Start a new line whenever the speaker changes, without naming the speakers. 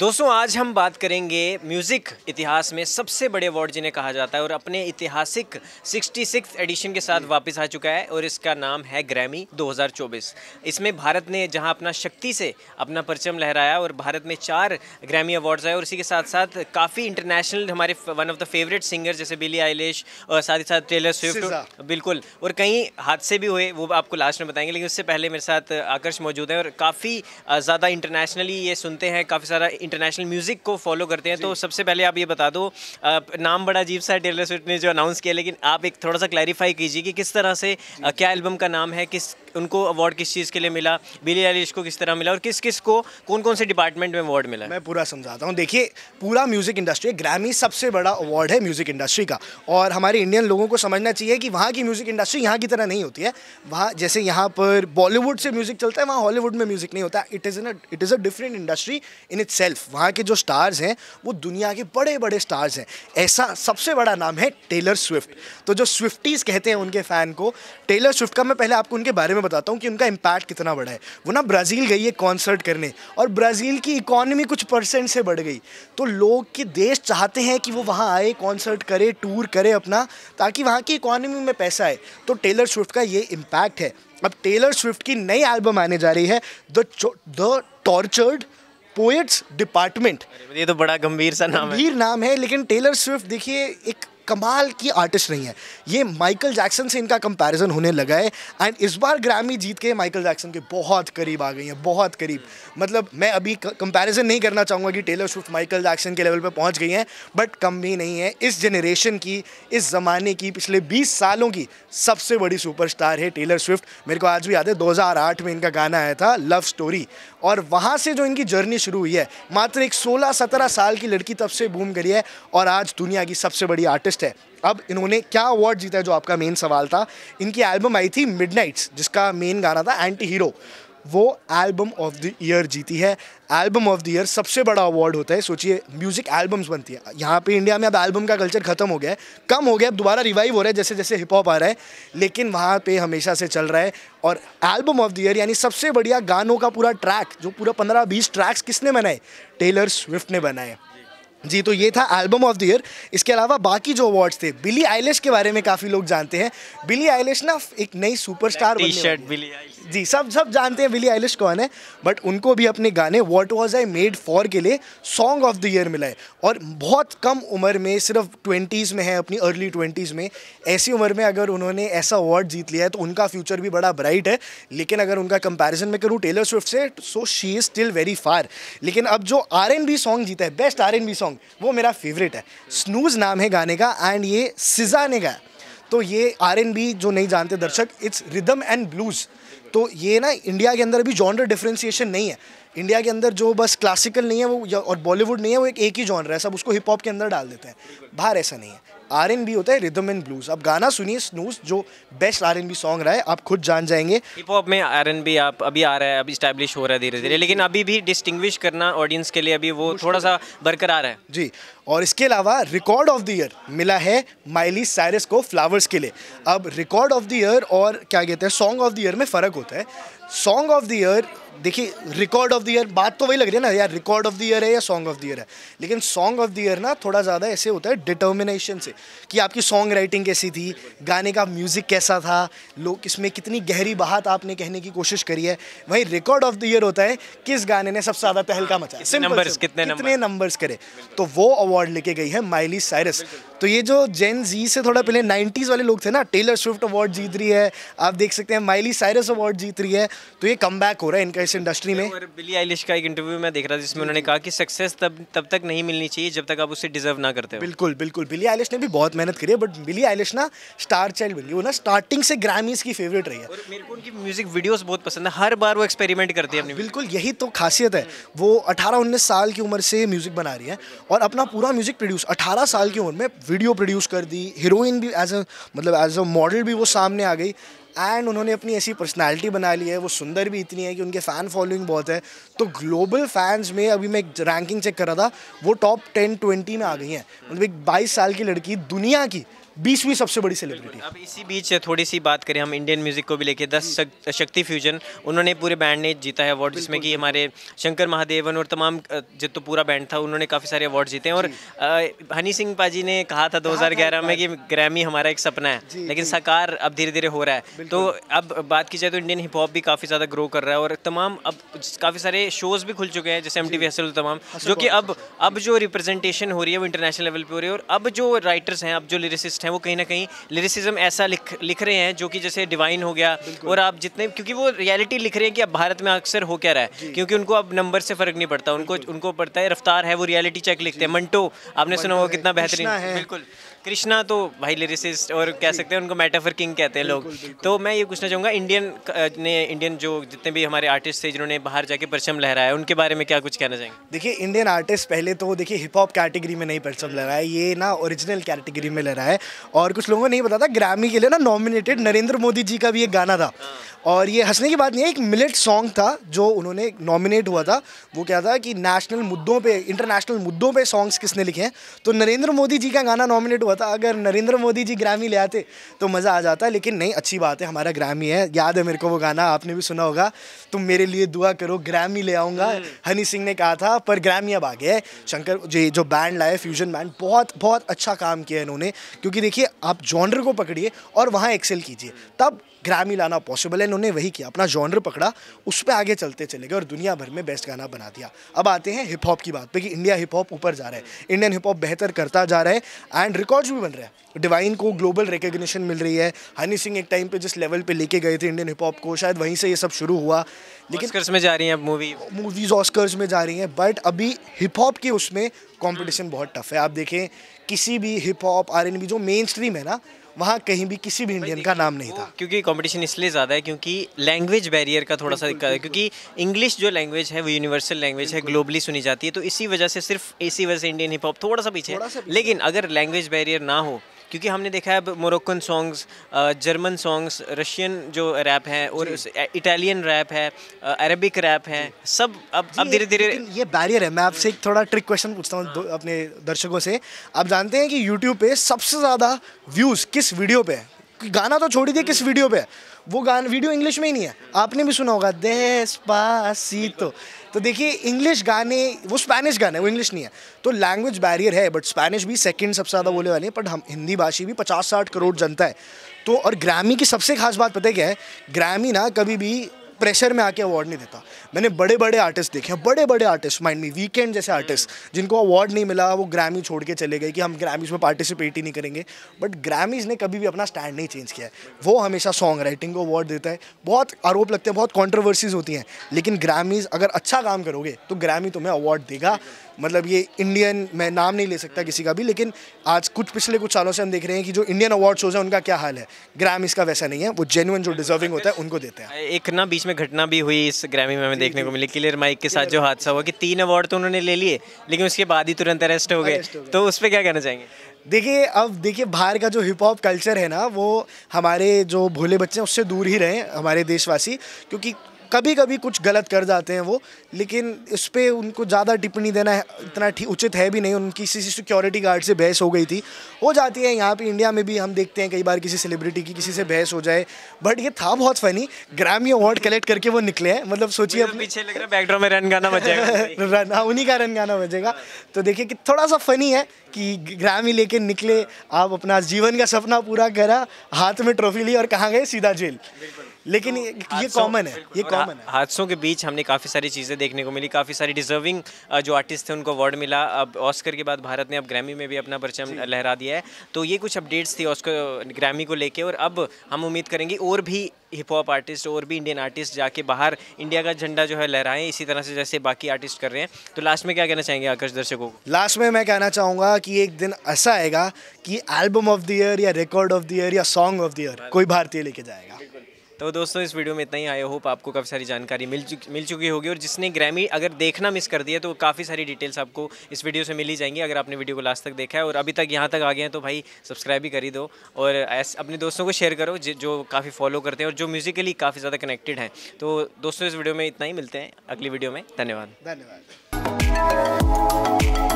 दोस्तों आज हम बात करेंगे म्यूज़िक इतिहास में सबसे बड़े अवार्ड जिन्हें कहा जाता है और अपने ऐतिहासिक सिक्सटी सिक्स एडिशन के साथ वापस आ चुका है और इसका नाम है ग्रैमी 2024 इसमें भारत ने जहां अपना शक्ति से अपना परचम लहराया और भारत में चार ग्रैमी अवार्ड्स आए और इसी के साथ साथ काफ़ी इंटरनेशनल हमारे one of the favourite singer जैसे बिली आइलेश और साथ ही साथ टेलर स्विफ्ट बिल्कुल और कई हादसे भी हुए वो आपको लास्ट में बताएंगे लेकिन उससे पहले मेरे साथ आकर्ष मौजूद हैं और काफ़ी ज़्यादा इंटरनेशनली ये सुनते हैं काफ़ी सारा इंटरनेशनल म्यूज़िक को फॉलो करते हैं तो सबसे पहले आप ये बता दो नाम बड़ा अजीब सा टेलर स्विफ्ट ने जो अनाउंस किया लेकिन आप एक थोड़ा सा क्लैरिफाई कीजिए कि किस तरह से क्या एल्बम का नाम है किस उनको अवार्ड किस चीज़ के लिए मिला बिली आलिश को किस तरह मिला और किस किस को कौन कौन से डिपार्टमेंट में अवार्ड मिला
मैं पूरा समझाता हूँ देखिए पूरा म्यूज़िक इंडस्ट्री ग्रामी सबसे बड़ा अवार्ड है म्यूज़िक इंडस्ट्री का और हमारे इंडियन लोगों को समझना चाहिए कि वहाँ की म्यूज़िक इंडस्ट्री यहाँ की तरह नहीं होती है वहाँ जैसे यहाँ पर बॉलीवुड से म्यूज़िक चलता है वहाँ हॉलीवुड में म्यूज़िक नहीं होता it is in it is a different industry in itself वहाँ के जो स्टार्स हैं वो दुनिया के बड़े बड़े स्टार्स हैं ऐसा सबसे बड़ा नाम है टेलर स्विफ्ट तो जो स्विफ्टीज़ कहते हैं उनके फ़ैन को टेलर स्विफ्ट का मैं पहले आपको उनके बारे में बताता हूँ कि उनका इम्पैक्ट कितना बड़ा है वो ना ब्राज़ील गई है कॉन्सर्ट करने और ब्राज़ील की इकॉनमी कुछ परसेंट से बढ़ गई तो लोग के देश चाहते हैं कि वो वहाँ आए कॉन्सर्ट करे टूर करे अपना ताकि वहाँ की इकोनॉमी में पैसा आए तो टेलर स्विफ्ट का ये इम्पैक्ट है अब टेलर स्विफ्ट की नई एल्बम आने जा रही है the the tortured poets department
ये तो बड़ा गंभीर सा नाम गंभीर है
गंभीर नाम है लेकिन टेलर स्विफ्ट देखिए एक कमाल की आर्टिस्ट नहीं है ये माइकल जैक्सन से इनका कंपैरिजन होने लगा है एंड इस बार ग्रामी जीत के माइकल जैक्सन के बहुत करीब आ गई हैं बहुत करीब मतलब मैं अभी कंपैरिजन नहीं करना चाहूँगा कि टेलर स्विफ्ट माइकल जैक्सन के लेवल पर पहुँच गई हैं बट कम भी नहीं है इस जनरेशन की इस ज़माने की पिछले बीस सालों की सबसे बड़ी सुपरस्टार है टेलर स्विफ्ट मेरे को आज भी याद है दो में इनका गाना आया था लव स्टोरी और वहाँ से जो इनकी जर्नी शुरू हुई है मात्र एक सोलह सत्रह साल की लड़की तब से बूम करी है और आज दुनिया की सबसे बड़ी आर्टिस्ट आर्टिस्ट है अब इन्होंने क्या अवार्ड जीता है जो आपका मेन सवाल था इनकी एल्बम आई थी मिड जिसका मेन गाना था एंटी हीरो वो एल्बम ऑफ द ईयर जीती है एल्बम ऑफ द ईयर सबसे बड़ा अवार्ड होता है सोचिए म्यूजिक एल्बम्स बनती है यहाँ पे इंडिया में अब एल्बम का कल्चर खत्म हो गया है कम हो गया अब दोबारा रिवाइव हो रहा है जैसे जैसे हिप हॉप आ रहा है लेकिन वहाँ पे हमेशा से चल रहा है और एल्बम ऑफ द ईयर यानी सबसे बढ़िया गानों का पूरा ट्रैक जो पूरा पंद्रह बीस ट्रैक्स किसने बनाए टेलर स्विफ्ट ने बनाए जी तो ये था एल्बम ऑफ द ईयर इसके अलावा बाकी जो अवार्ड्स थे बिली आइलिश के बारे में काफ़ी लोग जानते हैं बिली आइलिश ना एक नई superstar T shirt Billie ji सब सब जानते हैं विली आइलिश कौन है बट उनको भी अपने गाने what was I made for के लिए सॉन्ग ऑफ द ईयर मिला है और बहुत कम उम्र में सिर्फ ट्वेंटीज़ में है अपनी अर्ली ट्वेंटीज़ में ऐसी उम्र में अगर उन्होंने ऐसा अवार्ड जीत लिया है तो उनका फ्यूचर भी बड़ा ब्राइट है लेकिन अगर उनका कंपेरिजन मैं करूँ टेलर स्विफ्ट से so she is still very far लेकिन अब जो आर एन बी सॉन्ग जीता है best R and B song वो मेरा फेवरेट है स्नूज नाम है गाने का एंड ये सिजा ने गाया तो ये आर एन बी जो नहीं जानते दर्शक इट्स रिदम एंड ब्लूज़ तो ये ना इंडिया के अंदर अभी जॉनर डिफ्रेंसीशन नहीं है इंडिया के अंदर जो बस क्लासिकल नहीं है वो और बॉलीवुड नहीं है वो एक एक ही जॉनर है सब उसको हिप हॉप के अंदर डाल देते हैं बाहर ऐसा नहीं है आर एन बी होता है रिदम एंड ब्लूज अब गाना सुनिए स्नूज जो best R and B song रहा है आप खुद जान जाएंगे हिप हॉप
में आर एन बी आप अभी आ रहा है अभी स्टैब्लिश हो रहा है धीरे धीरे लेकिन अभी भी डिस्टिंग्विश करना ऑडियंस के लिए अभी वो थोड़ा सा बरकरार है
जी और इसके अलावा रिकॉर्ड ऑफ द ईयर मिला है माइली साइरस को फ्लावर्स के लिए अब रिकॉर्ड ऑफ द ईयर और क्या कहते हैं सॉन्ग ऑफ द ईयर में फ़र्क होता है सॉन्ग ऑफ द ईयर देखिए रिकॉर्ड ऑफ द ईयर बात तो वही लग रही है ना यार रिकॉर्ड ऑफ द ईयर है या सॉन्ग ऑफ द ईयर है लेकिन सॉन्ग ऑफ द ईयर ना थोड़ा ज़्यादा ऐसे होता है डिटर्मिनेशन से कि आपकी सॉन्ग राइटिंग कैसी थी गाने का म्यूज़िक कैसा था लोग इसमें कितनी गहरी बात आपने कहने की कोशिश करी है वहीं रिकॉर्ड ऑफ द ईयर होता है किस गाने ने सबसे ज़्यादा तहलका मचा कितने नंबर्स करे तो वो अवार्ड अवार्ड लेके गई है माइली साइरस तो ये जो जेन जी से थोड़ा पहले 90s वाले लोग थे ना टेलर स्विफ्ट अवार्ड जीत रही है आप देख सकते हैं माइली साइरस अवार्ड जीत रही है तो ये कम हो रहा है इनका इस इंडस्ट्री में और
बिली आइलिश का एक इंटरव्यू मैं देख रहा था जिसमें उन्होंने कहा कि सक्सेस तब तब तक नहीं मिलनी चाहिए जब तक आप उसे डिजर्व ना करते बिल्कुल
बिल्कुल बिली आइलिश ने भी बहुत मेहनत करी है बट बिली आइलिश ना स्टार चाइल्ड बन गई वो ना स्टार्टिंग से ग्रामीज की फेवरेट रही है और मेरे को उनकी म्यूजिक वीडियोज
बहुत पसंद है हर बार वो एक्सपेरिमेंट करती है
बिल्कुल यही तो खासियत है वो अठारह उन्नीस साल की उम्र से म्यूजिक बना रही है और अपना पूरा म्यूजिक प्रोड्यूस अठारह साल की उम्र में वीडियो प्रोड्यूस कर दी हीरोइन भी एज अ मतलब एज अ मॉडल भी वो सामने आ गई एंड उन्होंने अपनी ऐसी पर्सनालिटी बना ली है वो सुंदर भी इतनी है कि उनके फ़ैन फॉलोइंग बहुत है तो ग्लोबल फैंस में अभी मैं एक रैंकिंग चेक कर रहा था वो टॉप टेन ट्वेंटी में आ गई हैं मतलब एक बाईस साल की लड़की दुनिया की बीसवीं सबसे बड़ी सेलिब्रिटी
अब इसी बीच थोड़ी सी बात करें हम इंडियन म्यूज़िक को भी लेके दस शक्ति फ्यूजन उन्होंने पूरे बैंड ने जीता है अवार्ड जिसमें कि हमारे शंकर महादेवन और तमाम जो तो पूरा बैंड था उन्होंने काफ़ी सारे अवार्ड जीते हैं और हनी सिंह पाजी ने कहा था दो में कि ग्रैमी हमारा एक सपना है लेकिन साकार अब धीरे धीरे हो रहा है तो अब बात की जाए तो इंडियन हिप हॉप भी काफ़ी ज़्यादा ग्रो कर रहा है और तमाम अब काफ़ी सारे शोज़ भी खुल चुके हैं जैसे एम टी वी तमाम जो कि अब अच्छा। अब जो रिप्रेजेंटेशन हो रही है वो इंटरनेशनल लेवल पर हो रही है और अब जो राइटर्स हैं अब जो लिरिसिस्ट हैं वो कहीं ना कहीं लिरिसिज्म ऐसा लिख लिख रहे हैं जो कि जैसे डिवाइन हो गया और आप जितने क्योंकि वो रियलिटी लिख रहे हैं कि अब भारत में अक्सर हो क्या रहा है क्योंकि उनको अब नंबर से फ़र्क नहीं पड़ता उनको उनको पड़ता है रफ्तार है वो रियलिटी चेक लिखते हैं मंटो आपने सुना होगा कितना बेहतरीन बिल्कुल कृष्णा तो भाई लिरिसिस्ट और कह सकते हैं उनको मेटाफर किंग कहते हैं लोग तो मैं ये पूछना चाहूँगा इंडियन ने इंडियन जो जितने भी हमारे आर्टिस्ट थे जिन्होंने बाहर जाके परचम लहराया उनके बारे में क्या कुछ कहना चाहेंगे
देखिए इंडियन आर्टिस्ट पहले तो देखिए हिप हॉप कैटेगरी में नहीं परचम लहरा है ये ना ओरिजिनल कैटेगरी में लहरा है और कुछ लोगों को नहीं पता था ग्रामी के लिए ना नॉमिनेटेड नरेंद्र मोदी जी का भी एक गाना था हाँ। और ये हंसने की बात नहीं है एक मिलेट सॉन्ग था जो उन्होंने नॉमिनेट हुआ था वो क्या था कि नेशनल मुद्दों पे इंटरनेशनल मुद्दों पे सॉन्ग्स किसने लिखे हैं तो नरेंद्र मोदी जी का गाना नॉमिनेट हुआ था अगर नरेंद्र मोदी जी ग्रामी ले आते तो मज़ा आ जाता लेकिन नहीं अच्छी बात है हमारा ग्रामी है याद है मेरे को वो गाना आपने भी सुना होगा तुम मेरे लिए दुआ करो ग्रामी ले आऊँगा हम्म। हनी सिंह ने कहा था पर ग्रामी अब आ गया शंकर जी जो बैंड लाए फ्यूजन बैंड बहुत बहुत अच्छा काम किया इन्होंने क्योंकि देखिए आप जॉनर को पकड़िए और वहाँ एक्सेल कीजिए तब ग्रामी लाना पॉसिबल है इन्होंने वही किया अपना जॉनर पकड़ा उस पर आगे चलते चले गए और दुनिया भर में बेस्ट गाना बना दिया अब आते हैं हिप हॉप की बात पर कि इंडिया हिप हॉप ऊपर जा रहा है इंडियन हिप हॉप बेहतर करता जा रहा है एंड रिकॉर्ड्स भी बन रहे हैं डिवाइन को ग्लोबल रिकग्निशन मिल रही है हनी सिंह एक टाइम पे जिस लेवल पे लेके गए थे इंडियन हिप हॉप को शायद वहीं से ये सब शुरू हुआ लेकिन ऑस्कर्स में जा रही हैं मूवी मूवीज ऑस्कर्स में जा रही हैं बट अभी हिप हॉप के उसमें कॉम्पिटिशन बहुत टफ है आप देखें किसी भी hip hop R and B जो मेन स्ट्रीम है ना वहाँ कहीं भी किसी भी इंडियन का नाम नहीं था
क्योंकि कंपटीशन इसलिए ज़्यादा है क्योंकि लैंग्वेज बैरियर का थोड़ा सा दिक्कत है क्योंकि इंग्लिश जो लैंग्वेज है वो यूनिवर्सल लैंग्वेज है ग्लोबली सुनी जाती है तो इसी वजह से सिर्फ इसी वजह से इंडियन हिप हॉप थोड़ा सा पीछे लेकिन अगर लैंग्वेज बैरियर ना हो क्योंकि हमने देखा है अब Moroccan songs German songs Russian जो रैप है और इटालियन रैप है अरबिक रैप है सब अब अब धीरे धीरे
ये बैरियर है मैं आपसे एक थोड़ा ट्रिक क्वेश्चन पूछता हूँ हाँ। अपने दर्शकों से आप जानते हैं कि यूट्यूब पे सबसे ज़्यादा व्यूज़ किस वीडियो पे है गाना तो छोड़ दिया किस वीडियो हम्म। पे वो गान वीडियो इंग्लिश में ही नहीं है आपने भी सुना होगा देस तो तो देखिए इंग्लिश गाने वो स्पैनिश गाने वो इंग्लिश नहीं है तो लैंग्वेज बैरियर है बट स्पैनिश भी सेकंड सबसे ज़्यादा बोले वाले हैं बट हम हिंदी भाषी भी पचास साठ करोड़ जनता है तो और ग्रामी की सबसे खास बात पता है क्या है ग्रामी ना कभी भी प्रेशर में आके अवार्ड नहीं देता मैंने बड़े बड़े आर्टिस्ट देखे हैं बड़े बड़े आर्टिस्ट माइंड मी वीकेंड जैसे आर्टिस्ट जिनको अवार्ड नहीं मिला वो ग्रामी छोड़ के चले गए कि हम ग्रामीज में पार्टिसिपेट ही नहीं करेंगे बट ग्रामीज ने कभी भी अपना स्टैंड नहीं चेंज किया है वो हमेशा सॉन्ग राइटिंग को अवार्ड देता है बहुत आरोप लगते हैं बहुत कॉन्ट्रोवर्सीज होती हैं लेकिन ग्रामीज अगर अच्छा काम करोगे तो ग्रामी तुम्हें अवार्ड देगा मतलब ये इंडियन मैं नाम नहीं ले सकता किसी का भी लेकिन आज कुछ पिछले कुछ सालों से हम देख रहे हैं कि जो इंडियन अवार्ड शोज हैं उनका क्या हाल है ग्राम इसका वैसा नहीं है वो जेनुअन जो डिजर्विंग होता है उनको देते
हैं एक ना बीच में घटना भी हुई इस ग्रामी में हमें देखने को मिली क्लियर माइक के साथ जो हादसा हुआ कि तीन अवार्ड तो उन्होंने ले लिए लेकिन उसके बाद ही तुरंत अरेस्ट हो गए तो उस पर क्या कहना चाहेंगे
देखिए अब देखिए बाहर का जो हिप हॉप कल्चर है ना वो हमारे जो भोले बच्चे हैं उससे दूर ही रहें हमारे देशवासी क्योंकि कभी कभी कुछ गलत कर जाते हैं वो लेकिन इस पर उनको ज़्यादा टिप्पणी देना इतना ठीक उचित है भी नहीं उनकी किसी सिक्योरिटी गार्ड से बहस हो गई थी हो जाती है यहाँ पे इंडिया में भी हम देखते हैं कई बार किसी सेलिब्रिटी की किसी से बहस हो जाए बट ये था बहुत फनी ग्रामी अवार्ड कलेक्ट करके वो निकले हैं मतलब सोचिए अब पीछे
लग रहा बैकग्राउंड में रन गाना बजेगा
रन हाँ उन्हीं का रन गाना बजेगा तो देखिए कि थोड़ा सा फनी है कि ग्रामी लेके निकले आप अपना जीवन का सपना पूरा करा हाथ में ट्रॉफी ली और कहाँ गए सीधा जेल लेकिन तो ये कॉमन है ये कॉमन है
हादसों के बीच हमने काफ़ी सारी चीज़ें देखने को मिली काफ़ी सारी डिजर्विंग जो आर्टिस्ट थे उनको अवार्ड मिला अब ऑस्कर के बाद भारत ने अब ग्रैमी में भी अपना परचम लहरा दिया है तो ये कुछ अपडेट्स थी ऑस्कर ग्रैमी को लेके और अब हम उम्मीद करेंगे और भी हिप हॉप आर्टिस्ट और भी इंडियन आर्टिस्ट जाके बाहर इंडिया का झंडा जो है लहराएं इसी तरह से जैसे बाकी आर्टिस्ट कर रहे हैं तो लास्ट में क्या कहना चाहेंगे आकर्ष दर्शकों को
लास्ट में मैं कहना चाहूँगा कि एक दिन ऐसा आएगा कि एल्बम ऑफ द ईयर या रिकॉर्ड ऑफ द ईयर या सॉन्ग ऑफ द ईयर कोई भारतीय लेके जाएगा
तो दोस्तों इस वीडियो में इतना ही आई होप आपको काफ़ी सारी जानकारी मिल चुकी मिल चुकी होगी और जिसने ग्रैमी अगर देखना मिस कर दिया तो काफ़ी सारी डिटेल्स आपको इस वीडियो से मिली जाएंगी अगर आपने वीडियो को लास्ट तक देखा है और अभी तक यहाँ तक आ गए हैं तो भाई सब्सक्राइब ही करी दो और अपने दोस्तों को शेयर करो जो काफ़ी फॉलो करते हैं और जो म्यूज़िकली काफ़ी ज़्यादा कनेक्टेड हैं तो दोस्तों इस वीडियो में इतना ही मिलते हैं अगली वीडियो में धन्यवाद
धन्यवाद